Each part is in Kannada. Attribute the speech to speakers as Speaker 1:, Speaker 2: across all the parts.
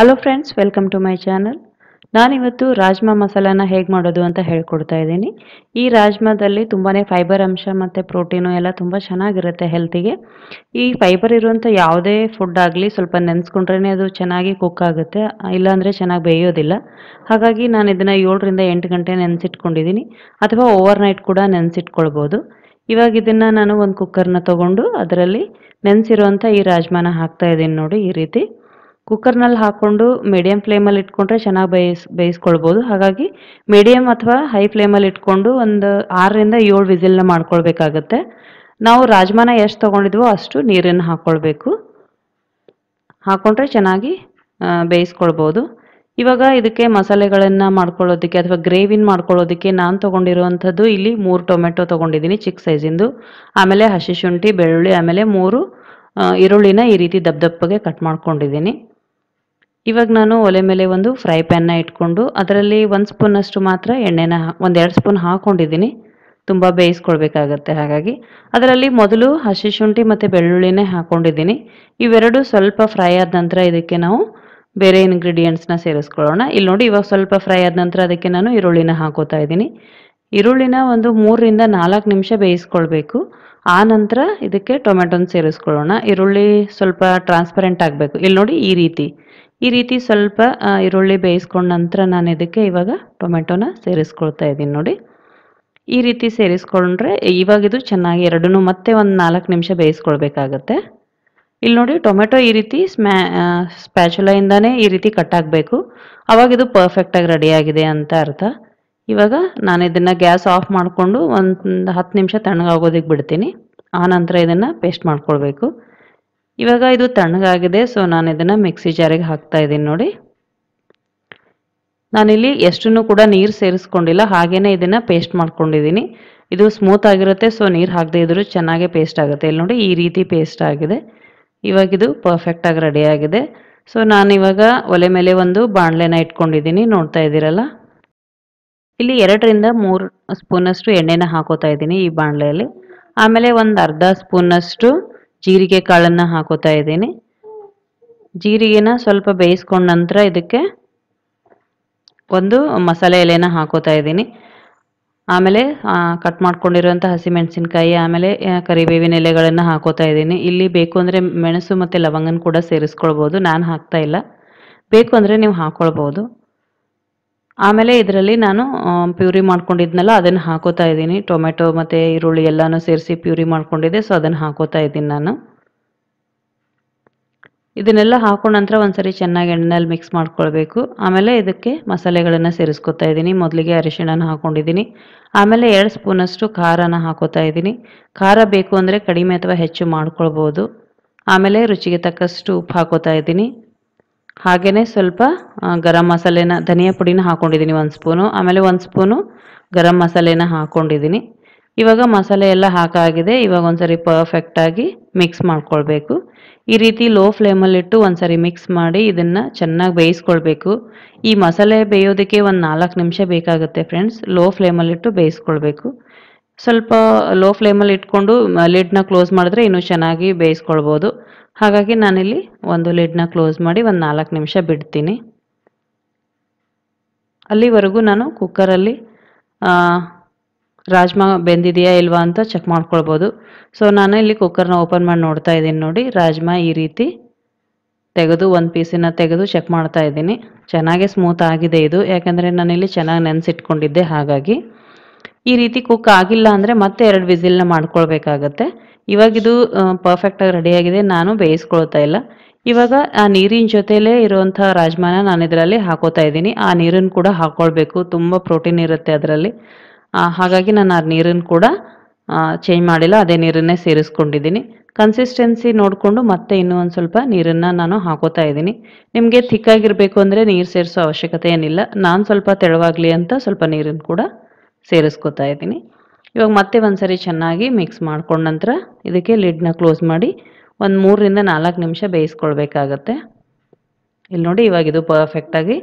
Speaker 1: hello friends welcome to my channel ನಾನಿವತ್ತು ರಾಜ್ಮಾ ಮಸಾಲಾನ ಹೇಗೆ ಮಾಡೋದು ಅಂತ ಹೇಳ್ಕೊಡ್ತಾ ಇದ್ದೀನಿ ಈ ರಾಜ್ಮಾದಲ್ಲಿ ತುಂಬಾ ಫೈಬರ್ ಅಂಶ ಮತ್ತು ಪ್ರೋಟೀನು ಎಲ್ಲ ತುಂಬ ಚೆನ್ನಾಗಿರುತ್ತೆ ಹೆಲ್ತಿಗೆ ಈ ಫೈಬರ್ ಇರುವಂಥ ಯಾವುದೇ ಫುಡ್ ಆಗಲಿ ಸ್ವಲ್ಪ ನೆನೆಸ್ಕೊಂಡ್ರೇ ಅದು ಚೆನ್ನಾಗಿ ಕುಕ್ ಆಗುತ್ತೆ ಇಲ್ಲಾಂದರೆ ಚೆನ್ನಾಗಿ ಬೇಯೋದಿಲ್ಲ ಹಾಗಾಗಿ ನಾನು ಇದನ್ನು ಏಳರಿಂದ ಎಂಟು ಗಂಟೆ ನೆನೆಸಿಟ್ಕೊಂಡಿದ್ದೀನಿ ಅಥವಾ ಓವರ್ನೈಟ್ ಕೂಡ ನೆನೆಸಿಟ್ಕೊಳ್ಬೋದು ಇವಾಗ ಇದನ್ನು ನಾನು ಒಂದು ಕುಕ್ಕರ್ನ ತೊಗೊಂಡು ಅದರಲ್ಲಿ ನೆನೆಸಿರುವಂಥ ಈ ರಾಜ್ಮಾನ ಹಾಕ್ತಾ ಇದ್ದೀನಿ ನೋಡಿ ಈ ರೀತಿ ಕುಕ್ಕರ್ನಲ್ಲಿ ಹಾಕ್ಕೊಂಡು ಮೀಡಿಯಮ್ ಫ್ಲೇಮಲ್ಲಿ ಇಟ್ಕೊಂಡ್ರೆ ಚೆನ್ನಾಗಿ ಬೇಯಿಸ್ ಬೇಯಿಸ್ಕೊಳ್ಬೋದು ಹಾಗಾಗಿ ಮೀಡಿಯಮ್ ಅಥವಾ ಹೈ ಫ್ಲೇಮಲ್ಲಿ ಇಟ್ಕೊಂಡು ಒಂದು ಆರರಿಂದ ಏಳು ವಿಸಿಲ್ನ ಮಾಡ್ಕೊಳ್ಬೇಕಾಗತ್ತೆ ನಾವು ರಾಜ್ಮಾನ ಎಷ್ಟು ತೊಗೊಂಡಿದ್ವೋ ಅಷ್ಟು ನೀರನ್ನು ಹಾಕ್ಕೊಳ್ಬೇಕು ಹಾಕ್ಕೊಂಡ್ರೆ ಚೆನ್ನಾಗಿ ಬೇಯಿಸ್ಕೊಳ್ಬೋದು ಇವಾಗ ಇದಕ್ಕೆ ಮಸಾಲೆಗಳನ್ನು ಮಾಡ್ಕೊಳ್ಳೋದಕ್ಕೆ ಅಥವಾ ಗ್ರೇವಿನ ಮಾಡ್ಕೊಳ್ಳೋದಕ್ಕೆ ನಾನು ತೊಗೊಂಡಿರುವಂಥದ್ದು ಇಲ್ಲಿ ಮೂರು ಟೊಮೆಟೊ ತೊಗೊಂಡಿದ್ದೀನಿ ಚಿಕ್ಕ ಸೈಜಿಂದು ಆಮೇಲೆ ಹಸಿ ಶುಂಠಿ ಬೆಳ್ಳುಳ್ಳಿ ಆಮೇಲೆ ಮೂರು ಈರುಳ್ಳಿನ ಈ ರೀತಿ ದಪ್ಪ ದಪ್ಪಗೆ ಕಟ್ ಮಾಡ್ಕೊಂಡಿದ್ದೀನಿ ಇವಾಗ ನಾನು ಒಲೆ ಮೇಲೆ ಒಂದು ಫ್ರೈ ಪ್ಯಾನ್ನ ಇಟ್ಕೊಂಡು ಅದರಲ್ಲಿ ಒಂದು ಸ್ಪೂನಷ್ಟು ಮಾತ್ರ ಎಣ್ಣೆನ ಒಂದೆರಡು ಸ್ಪೂನ್ ಹಾಕ್ಕೊಂಡಿದ್ದೀನಿ ತುಂಬ ಬೇಯಿಸ್ಕೊಳ್ಬೇಕಾಗತ್ತೆ ಹಾಗಾಗಿ ಅದರಲ್ಲಿ ಮೊದಲು ಹಸಿ ಶುಂಠಿ ಮತ್ತು ಬೆಳ್ಳುಳ್ಳಿನೇ ಹಾಕ್ಕೊಂಡಿದ್ದೀನಿ ಇವೆರಡು ಸ್ವಲ್ಪ ಫ್ರೈ ಆದ ನಂತರ ಇದಕ್ಕೆ ನಾವು ಬೇರೆ ಇಂಗ್ರೀಡಿಯೆಂಟ್ಸ್ನ ಸೇರಿಸ್ಕೊಳ್ಳೋಣ ಇಲ್ಲಿ ನೋಡಿ ಇವಾಗ ಸ್ವಲ್ಪ ಫ್ರೈ ಆದ ನಂತರ ಅದಕ್ಕೆ ನಾನು ಈರುಳ್ಳಿನ ಹಾಕೋತಾ ಇದ್ದೀನಿ ಈರುಳ್ಳಿನ ಒಂದು ಮೂರರಿಂದ ನಾಲ್ಕು ನಿಮಿಷ ಬೇಯಿಸ್ಕೊಳ್ಬೇಕು ಆ ನಂತರ ಇದಕ್ಕೆ ಟೊಮೆಟೊನ ಸೇರಿಸ್ಕೊಳ್ಳೋಣ ಈರುಳ್ಳಿ ಸ್ವಲ್ಪ ಟ್ರಾನ್ಸ್ಪರೆಂಟ್ ಆಗಬೇಕು ಇಲ್ಲಿ ನೋಡಿ ಈ ರೀತಿ ಈ ರೀತಿ ಸ್ವಲ್ಪ ಈರುಳ್ಳಿ ಬೇಯಿಸ್ಕೊಂಡ ನಂತರ ನಾನು ಇದಕ್ಕೆ ಇವಾಗ ಟೊಮೆಟೊನ ಸೇರಿಸ್ಕೊಳ್ತಾ ಇದ್ದೀನಿ ನೋಡಿ ಈ ರೀತಿ ಸೇರಿಸ್ಕೊಂಡ್ರೆ ಇವಾಗ ಇದು ಚೆನ್ನಾಗಿ ಎರಡೂ ಮತ್ತೆ ಒಂದು ನಾಲ್ಕು ನಿಮಿಷ ಬೇಯಿಸ್ಕೊಳ್ಬೇಕಾಗತ್ತೆ ಇಲ್ಲಿ ನೋಡಿ ಟೊಮೆಟೊ ಈ ರೀತಿ ಸ್ಮ್ಯಾ ಸ್ಪ್ಯಾಚುಲಾಯಿಂದನೇ ಈ ರೀತಿ ಕಟ್ ಆಗಬೇಕು ಅವಾಗ ಇದು ಪರ್ಫೆಕ್ಟಾಗಿ ರೆಡಿಯಾಗಿದೆ ಅಂತ ಅರ್ಥ ಇವಾಗ ನಾನು ಇದನ್ನು ಗ್ಯಾಸ್ ಆಫ್ ಮಾಡಿಕೊಂಡು ಒಂದು ಹತ್ತು ನಿಮಿಷ ತಣ್ಣಗಾಗೋದಕ್ಕೆ ಬಿಡ್ತೀನಿ ಆನಂತರ ಇದನ್ನು ಪೇಸ್ಟ್ ಮಾಡ್ಕೊಳ್ಬೇಕು ಇವಾಗ ಇದು ತಣ್ಣಗಾಗಿದೆ ಸೊ ನಾನು ಇದನ್ನು ಮಿಕ್ಸಿ ಜಾರಿಗೆ ಹಾಕ್ತಾ ಇದ್ದೀನಿ ನೋಡಿ ನಾನಿಲ್ಲಿ ಎಷ್ಟನ್ನು ಕೂಡ ನೀರು ಸೇರಿಸ್ಕೊಂಡಿಲ್ಲ ಹಾಗೇನೆ ಇದನ್ನು ಪೇಸ್ಟ್ ಮಾಡ್ಕೊಂಡಿದ್ದೀನಿ ಇದು ಸ್ಮೂತ್ ಆಗಿರುತ್ತೆ ಸೊ ನೀರು ಹಾಕದೇ ಇದ್ರೂ ಚೆನ್ನಾಗಿ ಪೇಸ್ಟ್ ಆಗುತ್ತೆ ಇಲ್ಲಿ ನೋಡಿ ಈ ರೀತಿ ಪೇಸ್ಟ್ ಆಗಿದೆ ಇವಾಗ ಇದು ಪರ್ಫೆಕ್ಟಾಗಿ ರೆಡಿ ಆಗಿದೆ ಸೊ ನಾನು ಇವಾಗ ಒಲೆ ಮೇಲೆ ಒಂದು ಬಾಣಲೆನ ಇಟ್ಕೊಂಡಿದ್ದೀನಿ ನೋಡ್ತಾ ಇದ್ದೀರಲ್ಲ ಇಲ್ಲಿ ಎರಡರಿಂದ ಮೂರು ಸ್ಪೂನಷ್ಟು ಎಣ್ಣೆನ ಹಾಕೋತಾ ಇದ್ದೀನಿ ಈ ಬಾಣಲೆಯಲ್ಲಿ ಆಮೇಲೆ ಒಂದು ಅರ್ಧ ಸ್ಪೂನಷ್ಟು ಜೀರಿಗೆ ಕಾಳನ್ನು ಹಾಕೋತಾ ಇದ್ದೀನಿ ಜೀರಿಗೆನ ಸ್ವಲ್ಪ ಬೇಯಿಸ್ಕೊಂಡ ನಂತರ ಇದಕ್ಕೆ ಒಂದು ಮಸಾಲೆ ಎಲೆನ ಹಾಕೋತಾ ಇದ್ದೀನಿ ಆಮೇಲೆ ಕಟ್ ಮಾಡ್ಕೊಂಡಿರುವಂಥ ಹಸಿಮೆಣಸಿನ್ಕಾಯಿ ಆಮೇಲೆ ಕರಿಬೇವಿನ ಎಲೆಗಳನ್ನು ಹಾಕೋತಾ ಇದ್ದೀನಿ ಇಲ್ಲಿ ಬೇಕು ಅಂದರೆ ಮೆಣಸು ಮತ್ತು ಲವಂಗನ ಕೂಡ ಸೇರಿಸ್ಕೊಳ್ಬೋದು ನಾನು ಹಾಕ್ತಾ ಇಲ್ಲ ಬೇಕು ಅಂದರೆ ನೀವು ಹಾಕ್ಕೊಳ್ಬೋದು ಆಮೇಲೆ ಇದರಲ್ಲಿ ನಾನು ಪ್ಯೂರಿ ಮಾಡ್ಕೊಂಡಿದ್ನಲ್ಲ ಅದನ್ನು ಹಾಕೋತಾ ಇದ್ದೀನಿ ಟೊಮೆಟೊ ಮತ್ತು ಈರುಳ್ಳಿ ಎಲ್ಲನೂ ಸೇರಿಸಿ ಪ್ಯೂರಿ ಮಾಡ್ಕೊಂಡಿದ್ದೆ ಸೊ ಅದನ್ನು ಹಾಕೋತಾ ಇದ್ದೀನಿ ನಾನು ಇದನ್ನೆಲ್ಲ ಹಾಕೊಂಡ ನಂತರ ಒಂದ್ಸರಿ ಚೆನ್ನಾಗಿ ಎಣ್ಣೆಯಲ್ಲಿ ಮಿಕ್ಸ್ ಮಾಡ್ಕೊಳ್ಬೇಕು ಆಮೇಲೆ ಇದಕ್ಕೆ ಮಸಾಲೆಗಳನ್ನು ಸೇರಿಸ್ಕೊತಾ ಇದ್ದೀನಿ ಮೊದಲಿಗೆ ಅರಿಶಿಣನ ಹಾಕ್ಕೊಂಡಿದ್ದೀನಿ ಆಮೇಲೆ ಎರಡು ಸ್ಪೂನಷ್ಟು ಖಾರನ ಹಾಕೋತಾ ಇದ್ದೀನಿ ಖಾರ ಬೇಕು ಅಂದರೆ ಕಡಿಮೆ ಅಥವಾ ಹೆಚ್ಚು ಮಾಡ್ಕೊಳ್ಬೋದು ಆಮೇಲೆ ರುಚಿಗೆ ತಕ್ಕಷ್ಟು ಉಪ್ಪು ಹಾಕೋತಾ ಇದ್ದೀನಿ ಹಾಗೆಯೇ ಸ್ವಲ್ಪ ಗರಂ ಮಸಾಲೆನ ಧನಿಯಾ ಪುಡಿನ ಹಾಕೊಂಡಿದ್ದೀನಿ ಒಂದು ಸ್ಪೂನು ಆಮೇಲೆ ಒಂದು ಸ್ಪೂನು ಗರಂ ಮಸಾಲೆನ ಹಾಕ್ಕೊಂಡಿದ್ದೀನಿ ಇವಾಗ ಮಸಾಲೆ ಎಲ್ಲ ಹಾಕಾಗಿದೆ ಇವಾಗ ಸರಿ ಪರ್ಫೆಕ್ಟಾಗಿ ಮಿಕ್ಸ್ ಮಾಡ್ಕೊಳ್ಬೇಕು ಈ ರೀತಿ ಲೋ ಫ್ಲೇಮಲ್ಲಿಟ್ಟು ಸರಿ ಮಿಕ್ಸ್ ಮಾಡಿ ಇದನ್ನು ಚೆನ್ನಾಗಿ ಬೇಯಿಸ್ಕೊಳ್ಬೇಕು ಈ ಮಸಾಲೆ ಬೇಯೋದಕ್ಕೆ ಒಂದು ನಾಲ್ಕು ನಿಮಿಷ ಬೇಕಾಗುತ್ತೆ ಫ್ರೆಂಡ್ಸ್ ಲೋ ಫ್ಲೇಮಲ್ಲಿಟ್ಟು ಬೇಯಿಸ್ಕೊಳ್ಬೇಕು ಸ್ವಲ್ಪ ಲೋ ಫ್ಲೇಮಲ್ಲಿ ಇಟ್ಕೊಂಡು ಲಿಡ್ನ ಕ್ಲೋಸ್ ಮಾಡಿದ್ರೆ ಇನ್ನೂ ಚೆನ್ನಾಗಿ ಬೇಯಿಸ್ಕೊಳ್ಬೋದು ಹಾಗಾಗಿ ನಾನಿಲ್ಲಿ ಒಂದು ಲಿಡ್ನ ಕ್ಲೋಸ್ ಮಾಡಿ ಒಂದು ನಾಲ್ಕು ನಿಮಿಷ ಬಿಡ್ತೀನಿ ಅಲ್ಲಿವರೆಗೂ ನಾನು ಕುಕ್ಕರಲ್ಲಿ ರಾಜ್ಮಾ ಬೆಂದಿದೆಯಾ ಇಲ್ವಾ ಅಂತ ಚೆಕ್ ಮಾಡ್ಕೊಳ್ಬೋದು ಸೊ ನಾನು ಇಲ್ಲಿ ಕುಕ್ಕರ್ನ ಓಪನ್ ಮಾಡಿ ನೋಡ್ತಾ ಇದ್ದೀನಿ ನೋಡಿ ರಾಜ್ಮಾ ಈ ರೀತಿ ತೆಗೆದು ಒಂದು ಪೀಸಿನ ತೆಗೆದು ಚೆಕ್ ಮಾಡ್ತಾ ಇದ್ದೀನಿ ಚೆನ್ನಾಗೆ ಸ್ಮೂತ್ ಆಗಿದೆ ಇದು ಯಾಕಂದರೆ ನಾನಿಲ್ಲಿ ಚೆನ್ನಾಗಿ ನೆನೆಸಿಟ್ಕೊಂಡಿದ್ದೆ ಹಾಗಾಗಿ ಈ ರೀತಿ ಕುಕ್ ಆಗಿಲ್ಲ ಅಂದರೆ ಮತ್ತೆ ಎರಡು ವಿಸಿಲ್ನ ಮಾಡ್ಕೊಳ್ಬೇಕಾಗತ್ತೆ ಇವಾಗಿದು ಪರ್ಫೆಕ್ಟಾಗಿ ರೆಡಿಯಾಗಿದೆ ನಾನು ಬೇಯಿಸ್ಕೊಳ್ತಾ ಇಲ್ಲ ಇವಾಗ ಆ ನೀರಿನ ಜೊತೆಲೇ ಇರುವಂಥ ರಾಜ್ಮಾನ ನಾನು ಇದರಲ್ಲಿ ಹಾಕೋತಾ ಇದ್ದೀನಿ ಆ ನೀರನ್ನು ಕೂಡ ಹಾಕ್ಕೊಳ್ಬೇಕು ತುಂಬ ಪ್ರೋಟೀನ್ ಇರುತ್ತೆ ಅದರಲ್ಲಿ ಹಾಗಾಗಿ ನಾನು ಆ ನೀರನ್ನು ಕೂಡ ಚೇಂಜ್ ಮಾಡಿಲ್ಲ ಅದೇ ನೀರನ್ನೇ ಸೇರಿಸ್ಕೊಂಡಿದ್ದೀನಿ ಕನ್ಸಿಸ್ಟೆನ್ಸಿ ನೋಡಿಕೊಂಡು ಮತ್ತೆ ಇನ್ನೂ ಒಂದು ಸ್ವಲ್ಪ ನೀರನ್ನು ನಾನು ಹಾಕೋತಾ ಇದ್ದೀನಿ ನಿಮಗೆ ಥಿಕ್ಕಾಗಿರಬೇಕು ಅಂದರೆ ನೀರು ಸೇರಿಸೋ ಅವಶ್ಯಕತೆ ಏನಿಲ್ಲ ನಾನು ಸ್ವಲ್ಪ ತೆಳುವಾಗಲಿ ಅಂತ ಸ್ವಲ್ಪ ನೀರನ್ನು ಕೂಡ ಸೇರಿಸ್ಕೋತಾ ಇದ್ದೀನಿ ಇವಾಗ ಮತ್ತೆ ಒಂದು ಸರಿ ಚೆನ್ನಾಗಿ ಮಿಕ್ಸ್ ಮಾಡ್ಕೊಂಡ ನಂತರ ಇದಕ್ಕೆ ಲಿಡ್ನ ಕ್ಲೋಸ್ ಮಾಡಿ ಒಂದು ಮೂರರಿಂದ ನಾಲ್ಕು ನಿಮಿಷ ಬೇಯಿಸ್ಕೊಳ್ಬೇಕಾಗತ್ತೆ ಇಲ್ಲಿ ನೋಡಿ ಇವಾಗ ಇದು ಪರ್ಫೆಕ್ಟಾಗಿ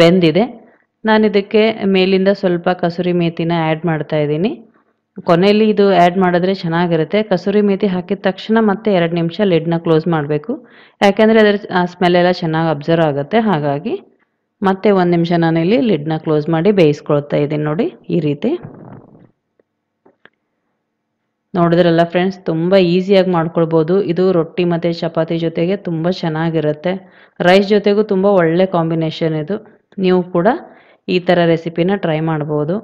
Speaker 1: ಬೆಂದಿದೆ ನಾನು ಇದಕ್ಕೆ ಮೇಲಿಂದ ಸ್ವಲ್ಪ ಕಸೂರಿ ಮೇಥಿನ ಆ್ಯಡ್ ಮಾಡ್ತಾ ಇದ್ದೀನಿ ಕೊನೆಯಲ್ಲಿ ಇದು ಆ್ಯಡ್ ಮಾಡಿದ್ರೆ ಚೆನ್ನಾಗಿರುತ್ತೆ ಕಸೂರಿ ಮೇತಿ ಹಾಕಿದ ತಕ್ಷಣ ಮತ್ತೆ ಎರಡು ನಿಮಿಷ ಲಿಡ್ನ ಕ್ಲೋಸ್ ಮಾಡಬೇಕು ಯಾಕೆಂದರೆ ಅದರ ಸ್ಮೆಲ್ ಎಲ್ಲ ಚೆನ್ನಾಗಿ ಅಬ್ಸರ್ವ್ ಆಗುತ್ತೆ ಹಾಗಾಗಿ ಮತ್ತೆ ಒಂದು ನಿಮಿಷ ನಾನು ಇಲ್ಲಿ ಲಿಡ್ನ ಕ್ಲೋಸ್ ಮಾಡಿ ಬೇಯಿಸ್ಕೊಳ್ತಾ ಇದ್ದೀನಿ ನೋಡಿ ಈ ರೀತಿ ನೋಡಿದ್ರಲ್ಲ ಫ್ರೆಂಡ್ಸ್ ತುಂಬ ಈಸಿಯಾಗಿ ಮಾಡ್ಕೊಳ್ಬೋದು ಇದು ರೊಟ್ಟಿ ಮತ್ತು ಚಪಾತಿ ಜೊತೆಗೆ ತುಂಬ ಚೆನ್ನಾಗಿರುತ್ತೆ ರೈಸ್ ಜೊತೆಗೂ ತುಂಬ ಒಳ್ಳೆ ಕಾಂಬಿನೇಷನ್ ಇದು ನೀವು ಕೂಡ ಈ ಥರ ರೆಸಿಪಿನ ಟ್ರೈ ಮಾಡ್ಬೋದು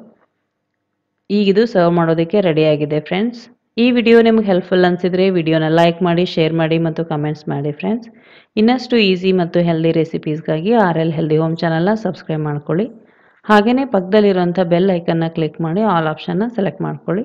Speaker 1: ಈಗಿದು ಸರ್ವ್ ಮಾಡೋದಕ್ಕೆ ರೆಡಿಯಾಗಿದೆ ಫ್ರೆಂಡ್ಸ್ ಈ ವಿಡಿಯೋ ನಿಮ್ಗೆ ಹೆಲ್ಪ್ಫುಲ್ ಅನಿಸಿದರೆ ವಿಡಿಯೋನ ಲೈಕ್ ಮಾಡಿ ಶೇರ್ ಮಾಡಿ ಮತ್ತು ಕಮೆಂಟ್ಸ್ ಮಾಡಿ ಫ್ರೆಂಡ್ಸ್ ಇನ್ನಷ್ಟು ಈಸಿ ಮತ್ತು ಹೆಲ್ದಿ ರೆಸಿಪೀಸ್ಗಾಗಿ ಆರ್ ಎಲ್ ಹೆಲ್ದಿ ಹೋಮ್ ಚಾನಲ್ನ ಸಬ್ಸ್ಕ್ರೈಬ್ ಮಾಡ್ಕೊಳ್ಳಿ ಹಾಗೆಯೇ ಪಕ್ಕದಲ್ಲಿರುವಂಥ ಬೆಲ್ ಐಕನ್ನ ಕ್ಲಿಕ್ ಮಾಡಿ ಆಲ್ ಆಪ್ಷನ್ನ ಸೆಲೆಕ್ಟ್ ಮಾಡ್ಕೊಳ್ಳಿ